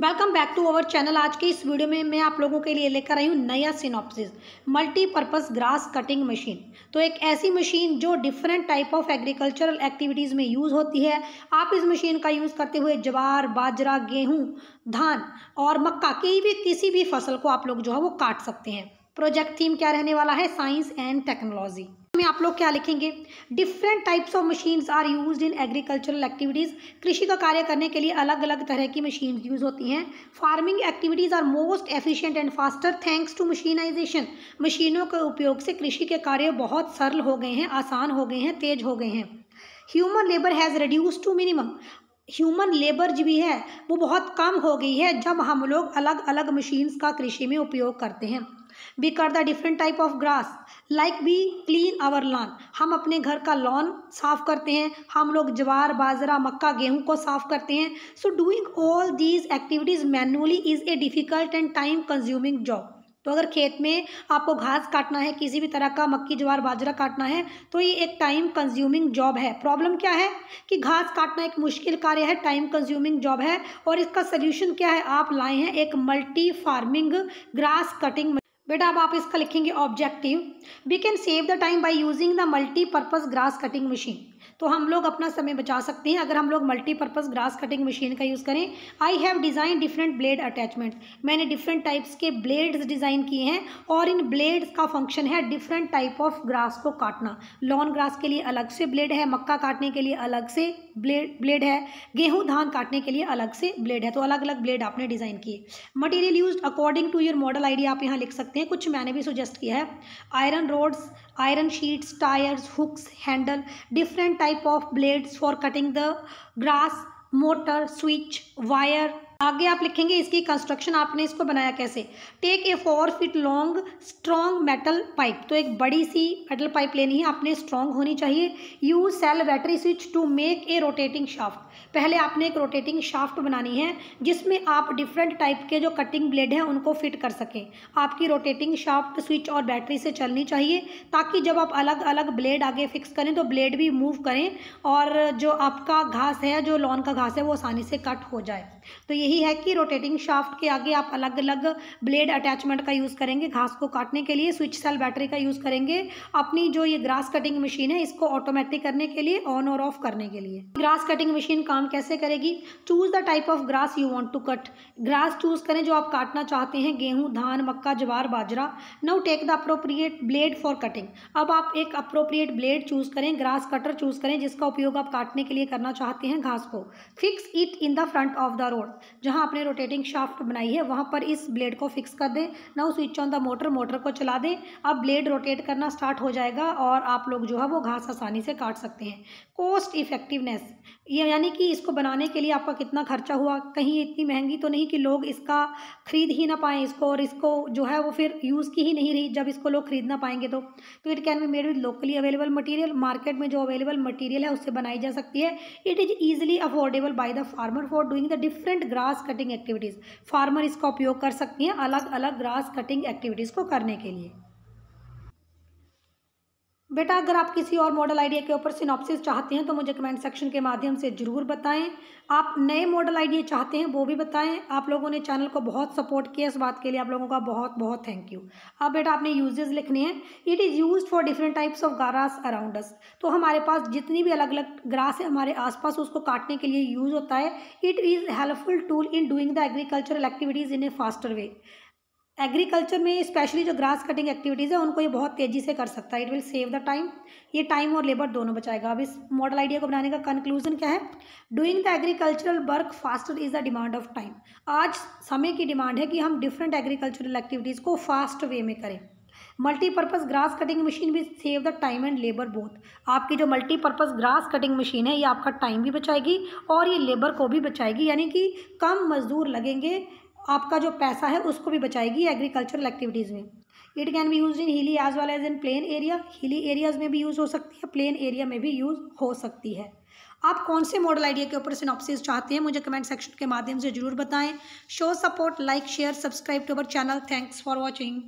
welcome back to our channel आज के इस वीडियो में मैं आप लोगों के लिए लेकर आई हूँ नया synopsis multipurpose grass cutting machine तो एक ऐसी मशीन जो different type of agricultural activities में यूज़ होती है आप इस मशीन का यूज़ करते हुए जवार बाजरा गेहूँ धान और मक्का की भी किसी भी फसल को आप लोग जो है वो काट सकते हैं प्रोजेक्ट थीम क्या रहने वाला है साइंस एंड टेक्नोलॉजी में आप लोग क्या लिखेंगे different types of machines are use in agricultural activities कृषि का कार्य करने के लिए अलग अलग तरह की मशीन यूज़ होती हैं farming activities are most efficient and faster thanks to mechanization मशीनों के उपयोग से कृषि के कार्य बहुत सरल हो गए हैं आसान हो गए हैं तेज हो गए हैं human labour has reduce to minimum human labour जो भी है वो बहुत कम हो गई है जब हम लोग अलग अलग मशीन्स का कृषि में उपयोग करते हैं we cut the different type of grass like we clean our lawn हम अपने घर का लॉन साफ करते हैं हम लोग ज्वार बाजरा मक्का गेहूँ को साफ करते हैं so doing all these activities manually is a difficult and time consuming job तो अगर खेत में आपको घास काटना है किसी भी तरह का मक्की ज्वार बाजरा काटना है तो ये एक टाइम कंज्यूमिंग जॉब है प्रॉब्लम क्या है कि घास काटना एक मुश्किल कार्य है टाइम कंज्यूमिंग जॉब है और इसका सोल्यूशन क्या है आप लाए हैं एक मल्टी फार्मिंग ग्रास कटिंग बेटा अब आप इसका लिखेंगे objective we can save the time by using the multipurpose grass cutting machine तो हम लोग अपना समय बचा सकते हैं अगर हम लोग मल्टीपर्पज़ ग्रास कटिंग मशीन का यूज़ करें I have design different blade attachment मैंने डिफरेंट टाइप्स के ब्लेड्स डिज़ाइन किए हैं और इन ब्लेड्स का फंक्शन है डिफरेंट टाइप ऑफ ग्रास को काटना लॉन ग्रास के लिए अलग से ब्लेड है मक्का काटने के लिए अलग से ब्लेड ब्लेड है गेहूँ धान काटने के लिए अलग से ब्लेड है तो अलग अलग ब्लेड आपने डिज़ाइन किए material use according to your model idea आप यहाँ लिख सकते हैं कुछ मैंने भी सुजेस्ट किया है iron rods iron sheets tyres hooks handle different different type of blades for cutting the grass motor switch wire आगे आप लिखेंगे इसकी कंस्ट्रक्शन आपने इसको बनाया कैसे take a four feet long strong metal pipe तो एक बड़ी सी मेटल पाइप लेनी है आपने स्ट्रॉन्ग होनी चाहिए use cell battery switch to make a rotating shaft पहले आपने एक रोटेटिंग शाफ्ट बनानी है जिसमें आप डिफरेंट टाइप के जो कटिंग ब्लेड हैं उनको फिट कर सकें आपकी रोटेटिंग शाफ्ट स्विच और बैटरी से चलनी चाहिए ताकि जब आप अलग अलग ब्लेड आगे फिक्स करें तो ब्लेड भी मूव करें और जो आपका घास है जो लॉन का घास है वो आसानी से कट हो जाए तो यही यही है कि रोटेटिंग शाफ्ट के आगे आप अलग अलग ब्लेड अटैचमेंट का यूज़ करेंगे घास को काटने के लिए स्विच सेल बैटरी का यूज़ करेंगे अपनी जो ये ग्रास कटिंग मशीन है इसको ऑटोमेटिक करने के लिए ऑन और ऑफ करने के लिए ग्रास कटिंग मशीन काम कैसे करेगी choose the type of grass you want to cut grass choose करें जो आप काटना चाहते हैं गेहूँ धान मक्का जवार बाजरा now take the appropriate blade for cutting अब आप एक अप्रोप्रिएट ब्लेड चूज़ करें ग्रास कटर चूज़ करें जिसका उपयोग आप काटने के लिए करना चाहते हैं घास को fix it in the front of the rod जहाँ आपने रोटेटिंग शाफ्ट बनाई है वहाँ पर इस ब्लेड को फिक्स कर दें ना switch on the motor motor को चला दें अब ब्लेड रोटेट करना स्टार्ट हो जाएगा और आप लोग जो है वो घास आसानी से काट सकते हैं कॉस्ट इफेक्टिवनेस ये यानी कि इसको बनाने के लिए आपका कितना खर्चा हुआ कहीं इतनी महंगी तो नहीं कि लोग इसका खरीद ही ना पाएँ इसको और इसको जो है वो फिर यूज़ की ही नहीं रही जब इसको लोग खरीद ना पाएंगे तो तो it can be made with locally available material market में जो अवेलेबल मटेरियल है उससे बनाई जा सकती है it is easily affordable by the farmer for doing the different grass cutting activities farmer इसका उपयोग कर सकती हैं अलग अलग ग्रास कटिंग एक्टिविटीज़ को करने के लिए बेटा अगर आप किसी और मॉडल आइडिया के ऊपर सिनॉप्सिस चाहते हैं तो मुझे कमेंट सेक्शन के माध्यम से ज़रूर बताएं आप नए मॉडल आइडिया चाहते हैं वो भी बताएं आप लोगों ने चैनल को बहुत सपोर्ट किया इस बात के लिए आप लोगों का बहुत बहुत थैंक यू अब बेटा आपने यूजेज लिखने हैं it is use for different types of grass around us तो हमारे पास जितनी भी अलग अलग ग्रास है हमारे आसपास उसको काटने के लिए यूज़ होता है it is helpful tool in doing the agricultural activities in a faster way agriculture में स्पेशली जो ग्रास कटिंग एक्टिविटीज़ है उनको ये बहुत तेज़ी से कर सकता है it will save the time ये टाइम और लेबर दोनों बचाएगा अब इस मॉडल आइडिया को बनाने का कंक्लूजन क्या है doing the agricultural work faster is the demand of time आज समय की डिमांड है कि हम डिफरेंट एग्रीकल्चरल एक्टिविटीज़ को फास्ट वे में करें मल्टीपर्पज़ ग्रास कटिंग मशीन भी save the time and labour both आपकी जो मल्टीपर्पज़ ग्रास कटिंग मशीन है ये आपका टाइम भी बचाएगी और ये लेबर को भी बचाएगी यानी कि कम मजदूर लगेंगे आपका जो पैसा है उसको भी बचाएगी एग्रीकल्चरल एक्टिविटीज़ में it can be use in hilly as well as in plain area hilly areas में भी यूज़ हो सकती है प्लेन एरिया में भी यूज़ हो सकती है आप कौन से मॉडल आइडिया के ऊपर सिनॉप्सिस चाहते हैं मुझे कमेंट सेक्शन के माध्यम से जरूर बताएं show support like share subscribe to our channel thanks for watching